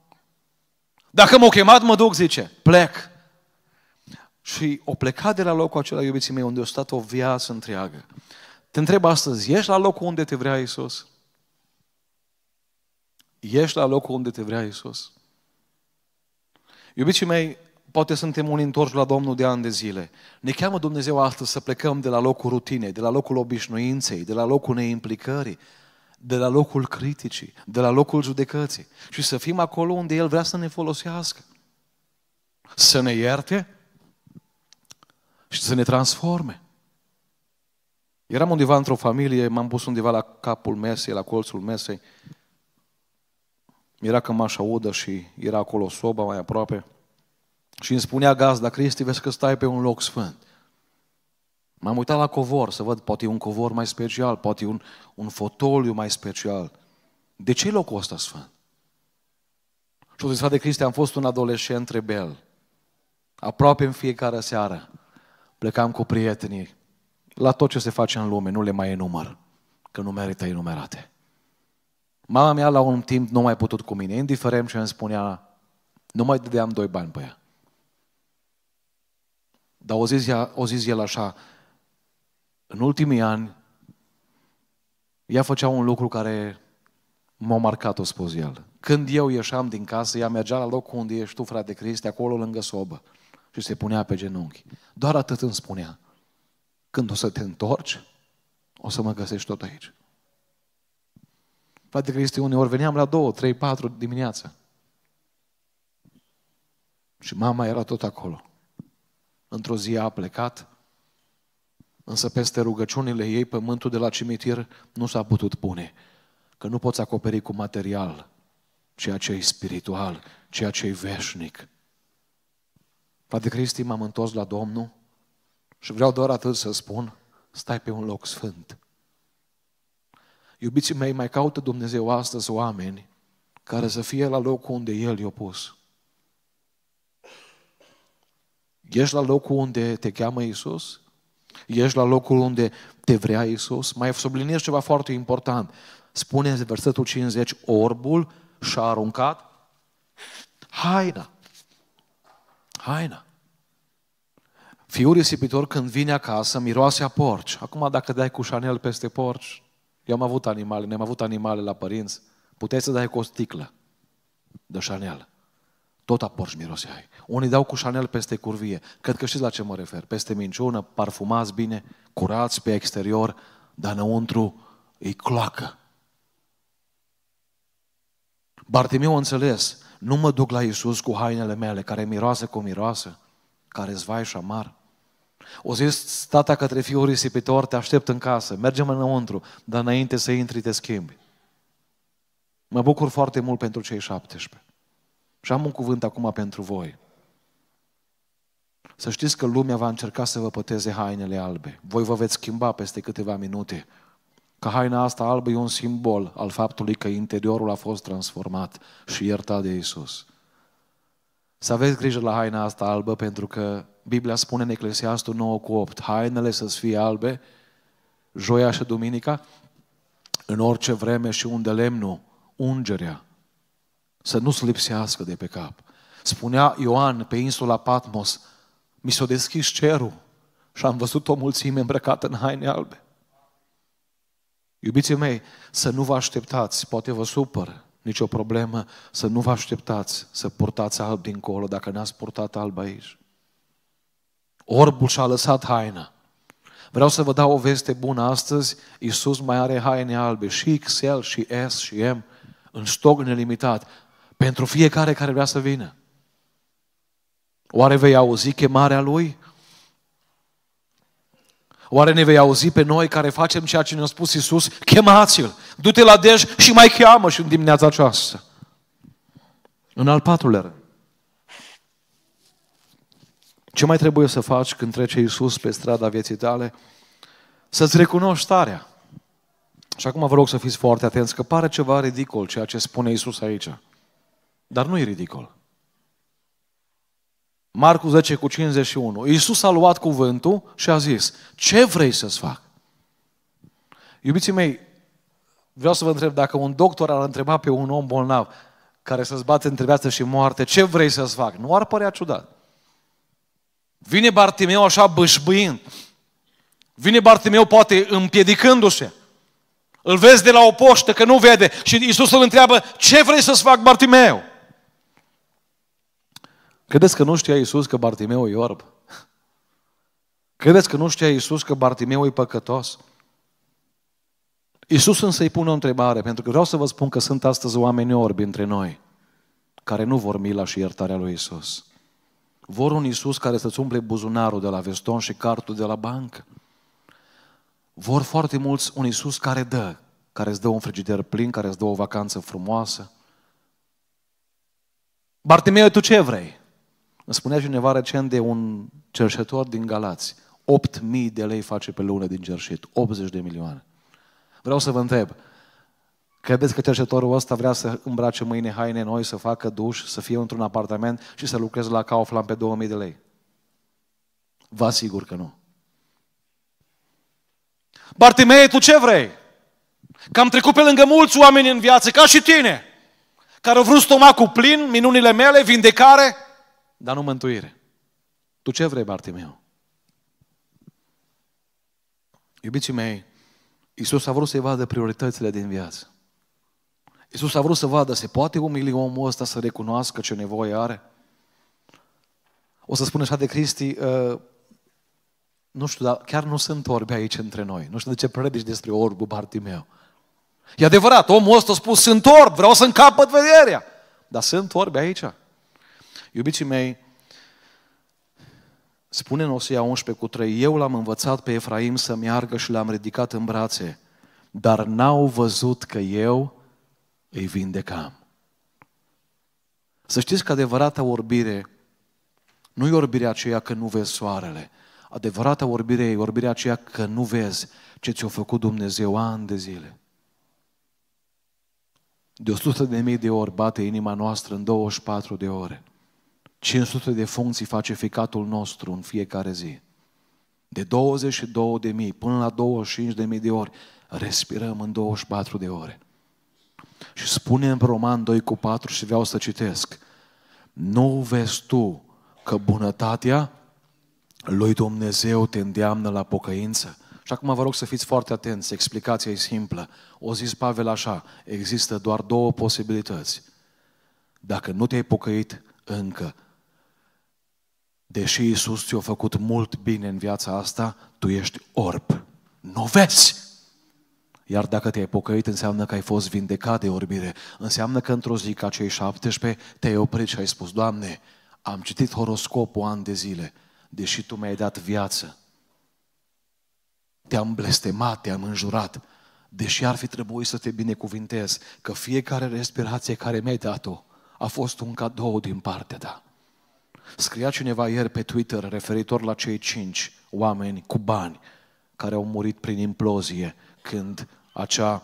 Dacă m-au chemat, mă duc, zice, plec. Și o pleca de la locul acela, iubiții mei, unde a stat o viață întreagă. Te întreb astăzi, ești la locul unde te vrea Isus? Ești la locul unde te vrea Isus? Iubiții mei, Poate suntem un întorși la Domnul de ani de zile. Ne cheamă Dumnezeu astăzi să plecăm de la locul rutinei, de la locul obișnuinței, de la locul neimplicării, de la locul criticii, de la locul judecății și să fim acolo unde El vrea să ne folosească. Să ne ierte și să ne transforme. Eram undeva într-o familie, m-am pus undeva la capul mesei, la colțul mesei. Era cămașa udă și era acolo soba mai aproape. Și îmi spunea gazda, Cristi, vezi că stai pe un loc sfânt. M-am uitat la covor să văd, poate un covor mai special, poate un, un fotoliu mai special. De ce locul ăsta sfânt? Și o zis, de Cristi, am fost un adolescent rebel. Aproape în fiecare seară plecam cu prietenii la tot ce se face în lume, nu le mai enumăr, că nu merită enumerate. Mama mea la un timp nu mai putut cu mine, indiferent ce îmi spunea, nu mai dădeam doi bani pe ea. Dar o zis, o zis el așa, în ultimii ani, ea făcea un lucru care m-a marcat, o spus el. Când eu ieșeam din casă, ea mergea la locul unde ești tu, frate Cristi, acolo lângă sobă. Și se punea pe genunchi. Doar atât îmi spunea. Când o să te întorci, o să mă găsești tot aici. Frate Cristi, uneori veneam la două, trei, patru dimineața. Și mama era tot acolo într-o zi a plecat, însă peste rugăciunile ei pământul de la cimitir nu s-a putut pune, că nu poți acoperi cu material ceea ce e spiritual, ceea ce e veșnic. Frate Cristi, m-am întors la Domnul și vreau doar atât să spun, stai pe un loc sfânt. Iubiții mei, mai caută Dumnezeu astăzi oameni care să fie la locul unde El i-a pus. Ești la locul unde te cheamă Isus? Ești la locul unde te vrea Isus? Mai subliniez ceva foarte important. Spune în versetul 50, orbul și-a aruncat haina. Haina. Fiul risipitor când vine acasă miroase a porci. Acum dacă dai cu șanel peste porci, eu am avut animale, ne-am avut animale la părinți, puteți să dai cu o sticlă de Chanel tot aporci miroseai. Unii dau cu Chanel peste curvie. Cred că știți la ce mă refer. Peste minciună, parfumați bine, curați pe exterior, dar înăuntru îi cloacă. Bartimeu înțeles, nu mă duc la Iisus cu hainele mele, care miroase cu miroase, care zvai și amar. O zis tata către fiul risipitor, te aștept în casă, mergem înăuntru, dar înainte să intri te schimbi. Mă bucur foarte mult pentru cei 17. Și am un cuvânt acum pentru voi. Să știți că lumea va încerca să vă păteze hainele albe. Voi vă veți schimba peste câteva minute. Că haina asta albă e un simbol al faptului că interiorul a fost transformat și iertat de Isus. Să aveți grijă la haina asta albă pentru că Biblia spune în Eclesiastul 9 cu 8 hainele să fie albe joia și duminica în orice vreme și unde lemnul, ungerea, să nu-ți lipsească de pe cap. Spunea Ioan pe insula Patmos, mi s-a deschis cerul și am văzut o mulțime îmbrăcată în haine albe. Iubiții mei, să nu vă așteptați, poate vă supără, nicio problemă, să nu vă așteptați să purtați alb dincolo dacă n-ați purtat alb aici. Orbul și-a lăsat haina. Vreau să vă dau o veste bună astăzi, Iisus mai are haine albe, și XL, și S, și M, în stoc nelimitat. Pentru fiecare care vrea să vină. Oare vei auzi chemarea Lui? Oare ne vei auzi pe noi care facem ceea ce ne-a spus Iisus? Chemați-L! Du-te la dej și mai cheamă și în dimineața aceasta. În al patrulea rând. Ce mai trebuie să faci când trece Iisus pe strada vieții tale? Să-ți recunoști starea. Și acum vă rog să fiți foarte atenți, că pare ceva ridicol ceea ce spune Iisus aici. Dar nu e ridicol. Marcu 10 cu 51. Iisus a luat cuvântul și a zis, ce vrei să-ți fac? Iubiții mei, vreau să vă întreb, dacă un doctor ar întreba pe un om bolnav care să-ți bate între viață și moarte, ce vrei să-ți fac? Nu ar părea ciudat. Vine Bartimeu așa bășbâind. Vine Bartimeu poate împiedicându-se. Îl vezi de la o poștă că nu vede și Iisus îl întreabă, ce vrei să-ți fac Bartimeu? Credeți că nu știa Iisus că Bartimeu e orb? Credeți că nu știa Iisus că Bartimeu e păcătos? Iisus însă îi pune o întrebare, pentru că vreau să vă spun că sunt astăzi oameni orbi între noi, care nu vor mila și iertarea lui Iisus. Vor un Iisus care să-ți umple buzunarul de la veston și cartul de la bancă. Vor foarte mulți un Iisus care dă, care îți dă un frigider plin, care îți dă o vacanță frumoasă. Bartimeu, tu ce vrei? Îmi spunea cineva recent de un cerșetor din Galați. 8.000 de lei face pe lună din cerșit. 80 de milioane. Vreau să vă întreb, credeți că cerșetorul ăsta vrea să îmbrace mâine haine noi, să facă duș, să fie într-un apartament și să lucreze la Kaufland pe 2000 de lei? Vă asigur că nu. Bartimei, tu ce vrei? Că am trecut pe lângă mulți oameni în viață, ca și tine, care au vrut stomacul plin, minunile mele, vindecare, dar nu mântuire. Tu ce vrei, Bartimeu? Iubiții mei, Iisus a vrut să-i vadă prioritățile din viață. Iisus a vrut să vadă, se poate umili omul ăsta să recunoască ce nevoie are? O să spun așa de Cristi, uh, nu știu, dar chiar nu sunt orbi aici între noi. Nu știu de ce predici despre orbul Bartimeu. E adevărat, omul ăsta a spus, sunt orb, vreau să capăt vederea. Dar sunt orbi aici. Iubiții mei, spune în Osea 11 cu 3, eu l-am învățat pe Efraim să meargă și l-am ridicat în brațe, dar n-au văzut că eu îi vindecam. Să știți că adevărata orbire nu e orbirea aceea că nu vezi soarele. Adevărata orbire e orbirea aceea că nu vezi ce ți-a făcut Dumnezeu ani de zile. De 100 de mii de ori bate inima noastră în 24 de ore. 500 de funcții face ficatul nostru în fiecare zi. De 22 de mii până la 25 de mii de ori respirăm în 24 de ore. Și spune în Roman 2 cu 4 și vreau să citesc. Nu vezi tu că bunătatea lui Dumnezeu te îndeamnă la pocăință? Și acum vă rog să fiți foarte atenți, explicația e simplă. O zis Pavel așa, există doar două posibilități. Dacă nu te-ai pocăit încă, deși Iisus ți-a făcut mult bine în viața asta, tu ești orb. Nu vezi! Iar dacă te-ai pocăit, înseamnă că ai fost vindecat de orbire. Înseamnă că într-o zi ca cei 17 te-ai oprit și ai spus, Doamne, am citit horoscopul ani de zile, deși Tu mi-ai dat viață. Te-am blestemat, te-am înjurat, deși ar fi trebuit să te binecuvintez, că fiecare respirație care mi-ai dat-o a fost un cadou din partea ta. Scria cineva ieri pe Twitter referitor la cei cinci oameni cu bani care au murit prin implozie când acea,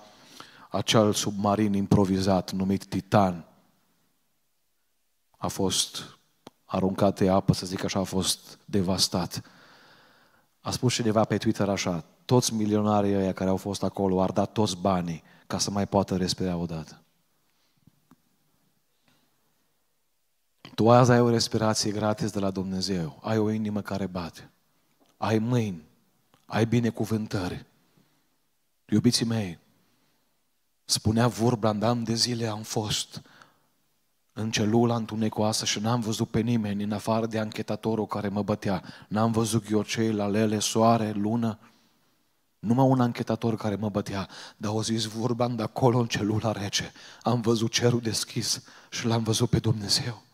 acel submarin improvizat numit Titan a fost aruncat de apă, să zic așa, a fost devastat. A spus cineva pe Twitter așa, toți milionarii ăia care au fost acolo ar da toți banii ca să mai poată respira odată. Tu azi ai o respirație gratis de la Dumnezeu, ai o inimă care bate, ai mâini, ai binecuvântări. Iubiții mei, spunea vorba, Am de zile am fost în celula întunecoasă și n-am văzut pe nimeni în afară de anchetatorul care mă bătea. N-am văzut ghiocei, lalele, soare, lună. Numai un anchetator care mă bătea, dar au zis vorba de acolo în celula rece. Am văzut cerul deschis și l-am văzut pe Dumnezeu.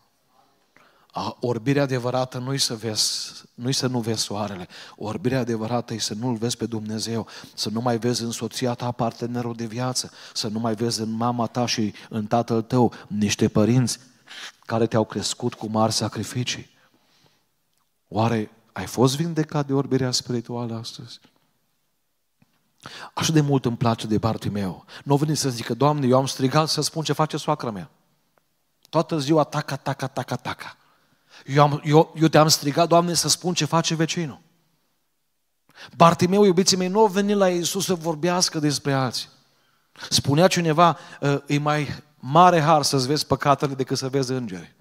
A, orbirea adevărată nu-i să, vezi, nu să nu vezi soarele. Orbirea adevărată e să nu-L vezi pe Dumnezeu, să nu mai vezi în soția ta partenerul de viață, să nu mai vezi în mama ta și în tatăl tău niște părinți care te-au crescut cu mari sacrificii. Oare ai fost vindecat de orbirea spirituală astăzi? Așa de mult îmi place de Bartimeu. Nu veni să zică, Doamne, eu am strigat să spun ce face soacra mea. Toată ziua, taca, taca, taca, taca. Eu, am, eu, eu te-am strigat, Doamne, să spun ce face vecinul. Bartimeu, iubiții mei, nu a venit la Iisus să vorbească despre alții. Spunea cineva, ă, e mai mare har să-ți vezi păcatele decât să vezi îngeri.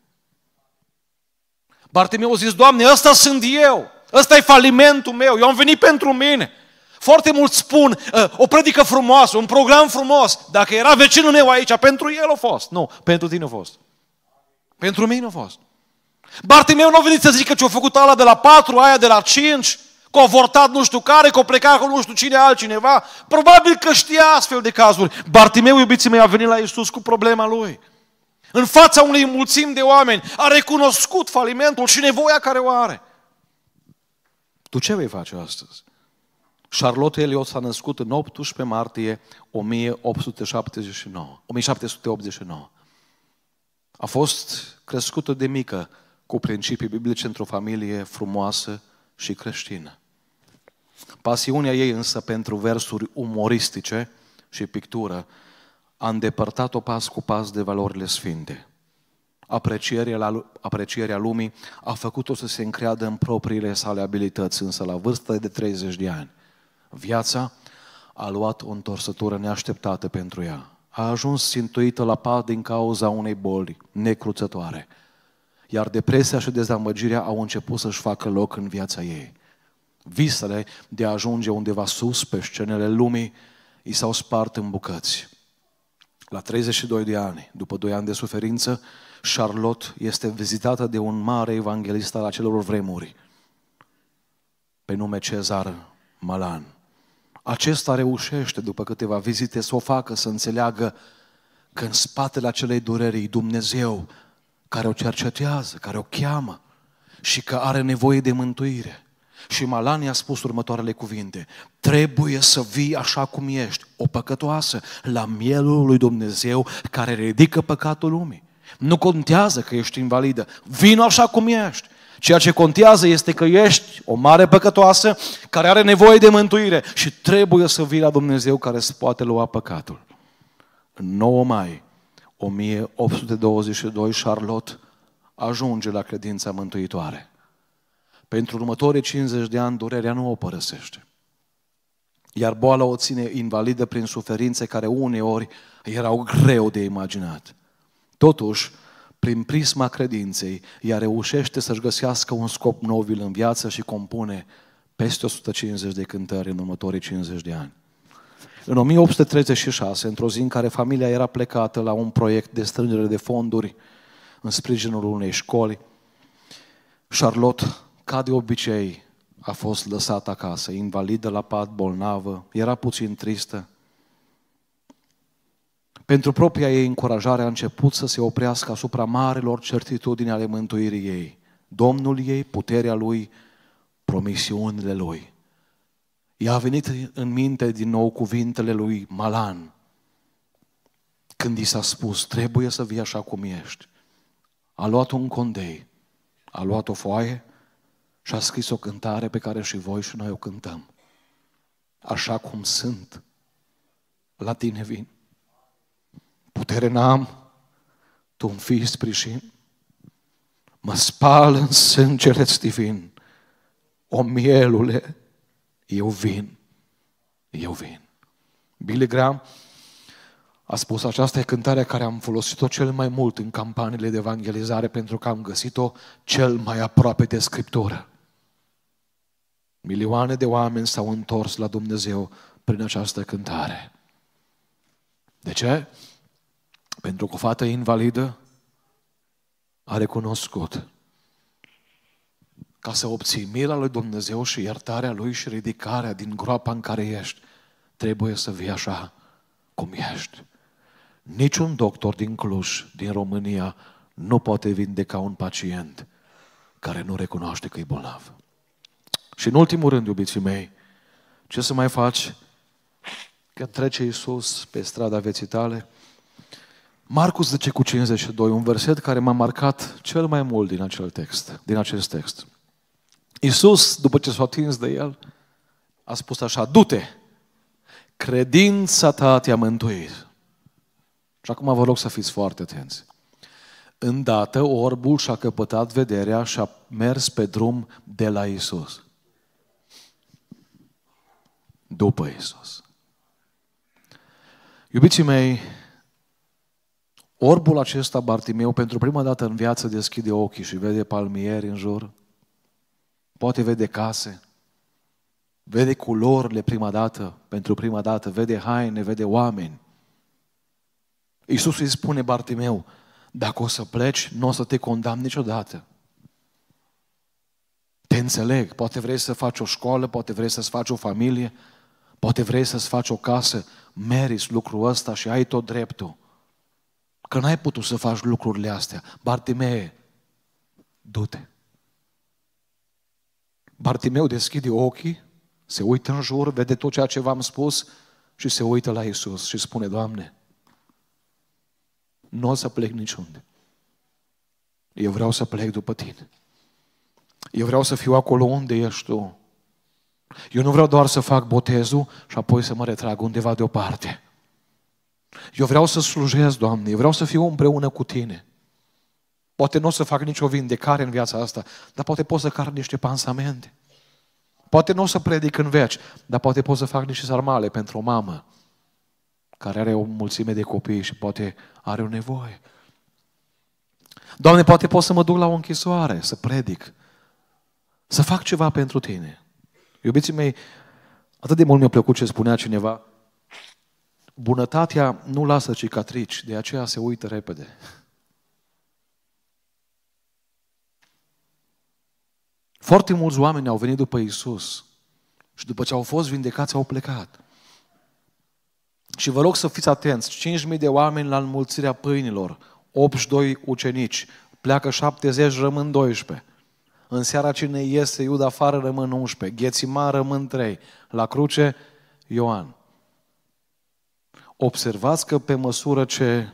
Bartimeu a zis, Doamne, ăsta sunt eu, ăsta e falimentul meu, eu am venit pentru mine. Foarte mult spun, ă, o predică frumoasă, un program frumos, dacă era vecinul meu aici, pentru el a fost. Nu, pentru tine a fost. Pentru mine a fost. Bartimeu nu a venit să zică ce a făcut ala de la patru, aia de la cinci, că a vortat nu știu care, că a plecat cu nu știu cine altcineva. Probabil că știa astfel de cazuri. Bartimeu, iubiții mei, a venit la Iisus cu problema lui. În fața unei mulțim de oameni a recunoscut falimentul și nevoia care o are. Tu ce vei face astăzi? Charlotte Elliot s-a născut în 18 martie 1879, 1789. A fost crescută de mică cu principii biblice într-o familie frumoasă și creștină. Pasiunea ei însă pentru versuri umoristice și pictură a îndepărtat-o pas cu pas de valorile sfinte. Aprecierea, la, aprecierea lumii a făcut-o să se încreadă în propriile sale abilități, însă la vârsta de 30 de ani. Viața a luat o întorsătură neașteptată pentru ea. A ajuns sintuită la pat din cauza unei boli necruțătoare – iar depresia și dezamăgirea au început să-și facă loc în viața ei. Visele de a ajunge undeva sus, pe scenele lumii, i s-au spart în bucăți. La 32 de ani, după 2 ani de suferință, Charlotte este vizitată de un mare evanghelist al acelor vremuri, pe nume Cezar Malan. Acesta reușește, după câteva vizite, să o facă să înțeleagă că în spatele acelei dureri Dumnezeu care o cercetează, care o cheamă și că are nevoie de mântuire. Și Malani a spus următoarele cuvinte. Trebuie să vii așa cum ești, o păcătoasă, la mielul lui Dumnezeu care ridică păcatul lumii. Nu contează că ești invalidă. Vino așa cum ești. Ceea ce contează este că ești o mare păcătoasă care are nevoie de mântuire și trebuie să vii la Dumnezeu care îți poate lua păcatul. În 9 mai 1822 Charlotte ajunge la credința mântuitoare. Pentru următorii 50 de ani durerea nu o părăsește. Iar boala o ține invalidă prin suferințe care uneori erau greu de imaginat. Totuși, prin prisma credinței, ea reușește să-și găsească un scop nobil în viață și compune peste 150 de cântări în următorii 50 de ani. În 1836, într-o zi în care familia era plecată la un proiect de strângere de fonduri în sprijinul unei școli, Charlotte, ca de obicei, a fost lăsată acasă, invalidă la pat, bolnavă, era puțin tristă. Pentru propria ei încurajare a început să se oprească asupra marilor certitudini ale mântuirii ei, Domnul ei, puterea lui, promisiunile lui i-a venit în minte din nou cuvintele lui Malan, când i s-a spus, trebuie să vii așa cum ești. A luat un condei, a luat o foaie și a scris o cântare pe care și voi și noi o cântăm. Așa cum sunt, la tine vin. Putere n-am, tu îmi fii sprijin. Mă spală în sângele stivin, o mielule, eu vin. Eu vin. Billy Graham a spus, aceasta e cântarea care am folosit-o cel mai mult în campaniile de evangelizare pentru că am găsit-o cel mai aproape de Scriptură. Milioane de oameni s-au întors la Dumnezeu prin această cântare. De ce? Pentru că o fată invalidă a recunoscut ca să obții mila lui Dumnezeu și iertarea lui și ridicarea din groapa în care ești, trebuie să vii așa cum ești. Niciun doctor din Cluj, din România, nu poate vindeca un pacient care nu recunoaște că e bolnav. Și în ultimul rând, iubiții mei, ce să mai faci când trece Iisus pe strada vieții tale? Marcus 10 cu 52, un verset care m-a marcat cel mai mult din acel text, din acest text. Iisus, după ce s-a atins de el, a spus așa, du-te, credința ta te-a mântuit. Și acum vă rog să fiți foarte atenți. Îndată orbul și-a căpătat vederea și a mers pe drum de la Isus. După Isus. Iubiții mei, orbul acesta Bartimeu pentru prima dată în viață deschide ochii și vede palmieri în jur, poate vede case, vede culorile prima dată, pentru prima dată, vede haine, vede oameni. Iisus îi spune Bartimeu, dacă o să pleci, nu o să te condamn niciodată. Te înțeleg, poate vrei să faci o școală, poate vrei să-ți faci o familie, poate vrei să-ți faci o casă, meriți lucrul ăsta și ai tot dreptul. Că n-ai putut să faci lucrurile astea. Bartimee, du-te. Bartimeu deschide ochii, se uită în jur, vede tot ceea ce v-am spus și se uită la Isus și spune, Doamne, nu o să plec niciunde. Eu vreau să plec după Tine. Eu vreau să fiu acolo unde ești Tu. Eu nu vreau doar să fac botezul și apoi să mă retrag undeva deoparte. Eu vreau să slujesc, Doamne, eu vreau să fiu împreună cu Tine. Poate nu o să fac nicio vindecare în viața asta, dar poate pot să car niște pansamente. Poate nu o să predic în veci, dar poate pot să fac niște sarmale pentru o mamă care are o mulțime de copii și poate are o nevoie. Doamne, poate pot să mă duc la o închisoare, să predic, să fac ceva pentru Tine. Iubiții mei, atât de mult mi-a plăcut ce spunea cineva, bunătatea nu lasă cicatrici, de aceea se uită repede. Foarte mulți oameni au venit după Isus și după ce au fost vindecați au plecat. Și vă rog să fiți atenți, 5.000 de oameni la înmulțirea pâinilor, 82 ucenici, pleacă 70, rămân 12. În seara cine iese, Iuda afară rămân 11, Ghețima rămân 3, la cruce Ioan. Observați că pe măsură ce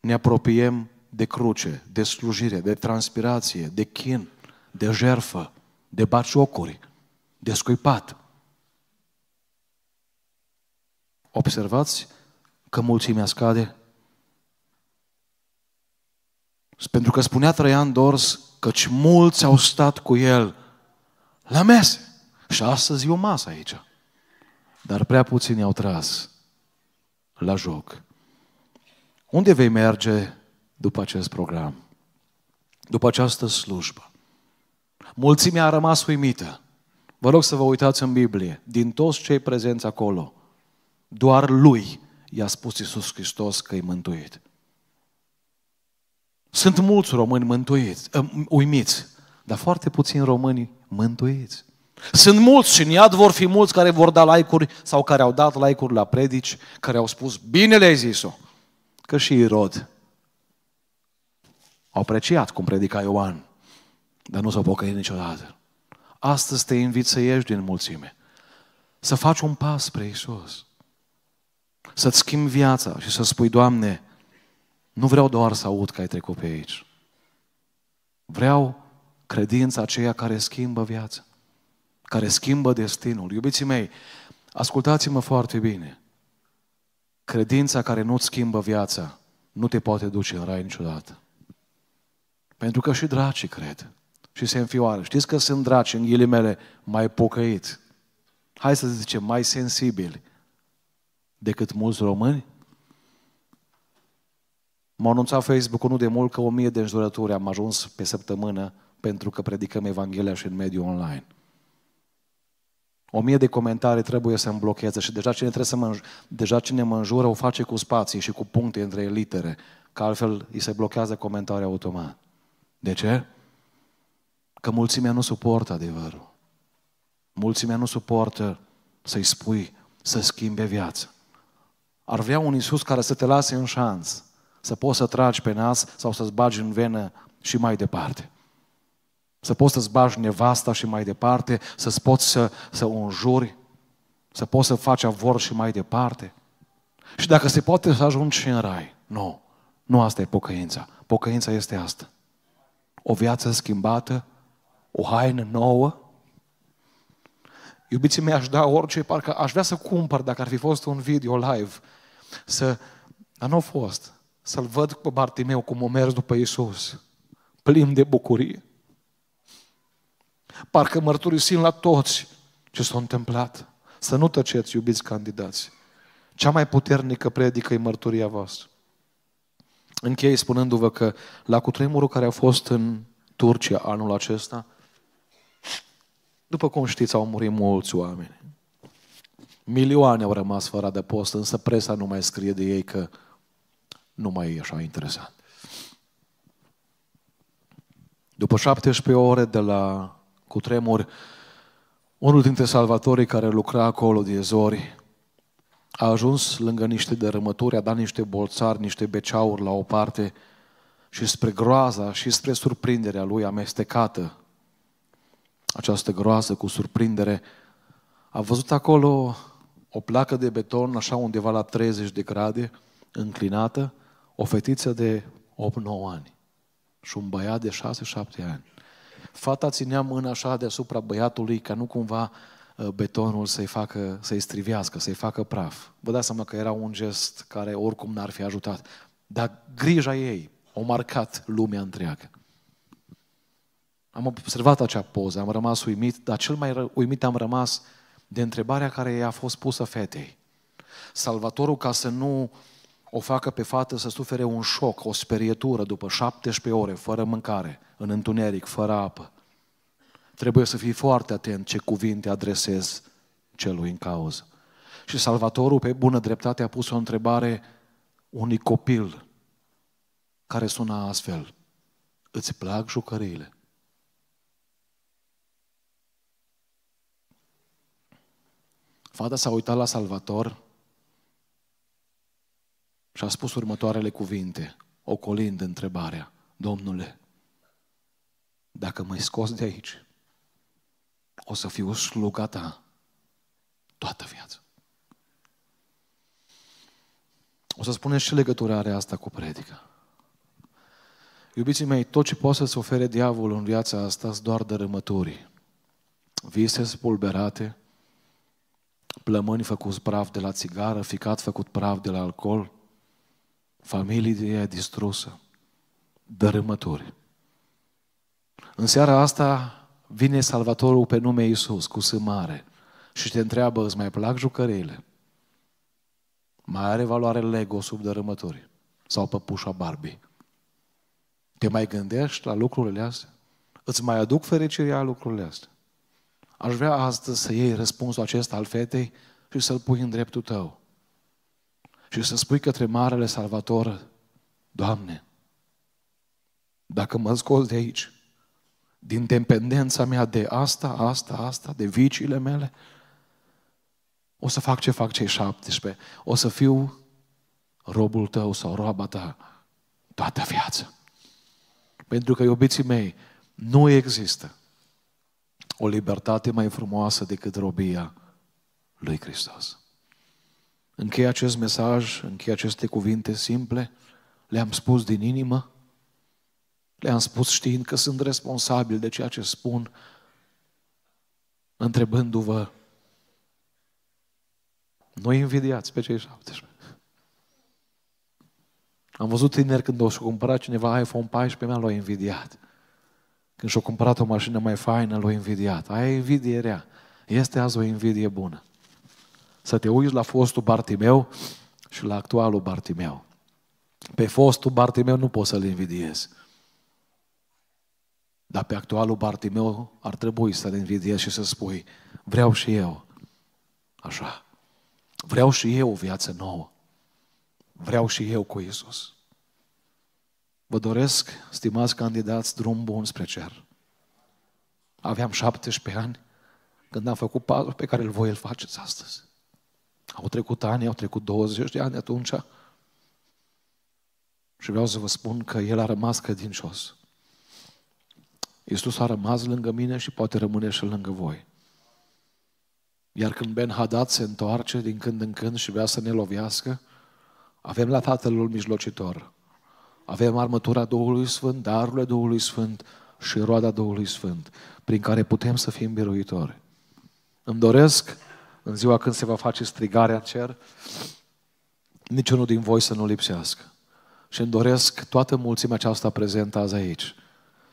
ne apropiem de cruce, de slujire, de transpirație, de chin, de jerfă, de baciocuri, de scuipat. Observați că mulțimea scade? Pentru că spunea Traian Dors căci mulți au stat cu el la mese. Și astăzi e o masă aici. Dar prea puțini au tras la joc. Unde vei merge după acest program? După această slujbă? Mulțimea a rămas uimită. Vă rog să vă uitați în Biblie. Din toți cei prezenți acolo, doar lui i-a spus Iisus Hristos că e mântuit. Sunt mulți români mântuiți, ă, uimiți, dar foarte puțini români mântuiți. Sunt mulți și în iad vor fi mulți care vor da like-uri sau care au dat like-uri la predici, care au spus, bine le-ai zis-o, că și Irod. Au apreciat cum predica Ioan dar nu s-au pocăit niciodată. Astăzi te invit să ieși din mulțime, să faci un pas spre Isus, să-ți schimbi viața și să spui, Doamne, nu vreau doar să aud că ai trecut pe aici. Vreau credința aceea care schimbă viața, care schimbă destinul. Iubiții mei, ascultați-mă foarte bine. Credința care nu-ți schimbă viața nu te poate duce în rai niciodată. Pentru că și dracii cred și se înfioară. Știți că sunt draci, în ghilimele, mai pocăiți. Hai să zicem, mai sensibili decât mulți români? M-a anunțat Facebook-ul nu de mult că o mie de înjurături am ajuns pe săptămână pentru că predicăm Evanghelia și în mediul online. O mie de comentarii trebuie să-mi blocheze și deja cine, trebuie să mă, deja cine mă înjură o face cu spații și cu puncte între litere, că altfel îi se blochează comentarii automat. De ce? Că mulțimea nu suportă adevărul. Mulțimea nu suportă să-i spui să schimbe viața. Ar vrea un Iisus care să te lase în șans, să poți să tragi pe nas sau să-ți bagi în venă și mai departe. Să poți să-ți bagi nevasta și mai departe, să-ți poți să, să o înjuri, să poți să faci avor și mai departe. Și dacă se poate să ajungi și în rai. Nu, nu asta e pocăința. Pocăința este asta. O viață schimbată o haină nouă. Iubiții mei, aș da orice, parcă aș vrea să cumpăr, dacă ar fi fost un video live, să, dar nu a fost, să-l văd pe Bartimeu cum o mers după Isus, plin de bucurie. Parcă mărturisim la toți ce s-a întâmplat. Să nu tăceți, iubiți candidați. Cea mai puternică predică e mărturia voastră. Închei spunându-vă că la cutremurul care a fost în Turcia anul acesta, după cum știți, au murit mulți oameni. Milioane au rămas fără de post, însă presa nu mai scrie de ei că nu mai e așa interesant. După 17 ore de la cutremur, unul dintre salvatorii care lucra acolo de zori a ajuns lângă niște dărâmături, a dat niște bolțari, niște beceauri la o parte și spre groaza și spre surprinderea lui amestecată această groază cu surprindere, a văzut acolo o placă de beton, așa undeva la 30 de grade, înclinată, o fetiță de 8-9 ani și un băiat de 6-7 ani. Fata ținea mâna așa deasupra băiatului ca nu cumva uh, betonul să-i facă, să-i strivească, să-i facă praf. Vă dați seama că era un gest care oricum n-ar fi ajutat. Dar grija ei o marcat lumea întreagă. Am observat acea poză, am rămas uimit, dar cel mai uimit am rămas de întrebarea care i-a fost pusă fetei. Salvatorul, ca să nu o facă pe fată să sufere un șoc, o sperietură după 17 ore, fără mâncare, în întuneric, fără apă. Trebuie să fii foarte atent ce cuvinte adresezi celui în cauză. Și Salvatorul, pe bună dreptate, a pus o întrebare unui copil care suna astfel. Îți plac jucăriile? Fata s-a uitat la Salvator și a spus următoarele cuvinte, ocolind întrebarea, Domnule, dacă mă scos de aici, o să fiu sluga ta toată viața. O să spuneți și legătura are asta cu predica. Iubiții mei, tot ce poate să-ți ofere diavolul în viața asta sunt doar dărâmături, vise spulberate, plămâni făcuți praf de la țigară, ficat făcut praf de la alcool, familie distrusă, dărâmături. În seara asta vine Salvatorul pe nume Iisus cu S mare și te întreabă, îți mai plac jucăriile? Mai are valoare Lego sub dărâmături sau păpușa Barbie? Te mai gândești la lucrurile astea? Îți mai aduc fericirea lucrurile astea? Aș vrea astăzi să iei răspunsul acesta al fetei și să-l pui în dreptul tău. Și să spui către Marele Salvator, Doamne, dacă mă scoți de aici, din dependența mea de asta, asta, asta, de viciile mele, o să fac ce fac cei 17, o să fiu robul tău sau roaba ta toată viața. Pentru că, iubiții mei, nu există o libertate mai frumoasă decât robia lui Hristos. Închei acest mesaj, închei aceste cuvinte simple, le-am spus din inimă, le-am spus știind că sunt responsabil de ceea ce spun, întrebându-vă, nu invidiați pe cei 17. Am văzut tineri când o și cumpăra cineva iPhone 14, mi-a l-a invidiat. Când și-a cumpărat o mașină mai faină, l-a invidiat. Aia e invidie rea. Este azi o invidie bună. Să te uiți la fostul Bartimeu și la actualul Bartimeu. Pe fostul Bartimeu nu poți să-l invidiezi. Dar pe actualul Bartimeu ar trebui să-l invidiezi și să spui, vreau și eu. Așa. Vreau și eu o viață nouă. Vreau și eu cu Isus. Vă doresc, stimați candidați, drum bun spre cer. Aveam 17 ani când am făcut pasul pe care îl voi îl faceți astăzi. Au trecut ani, au trecut 20 de ani atunci și vreau să vă spun că El a rămas credincios. Iisus a rămas lângă mine și poate rămâne și lângă voi. Iar când Ben Hadad se întoarce din când în când și vrea să ne lovească, avem la Tatălul mijlocitor, avem armătura Duhului Sfânt, darurile Duhului Sfânt și roada Duhului Sfânt, prin care putem să fim biruitori. Îmi doresc, în ziua când se va face strigarea în cer, niciunul din voi să nu lipsească. Și îmi doresc toată mulțimea aceasta prezentă azi aici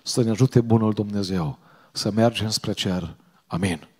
să ne ajute Bunul Dumnezeu să mergem spre cer. Amin.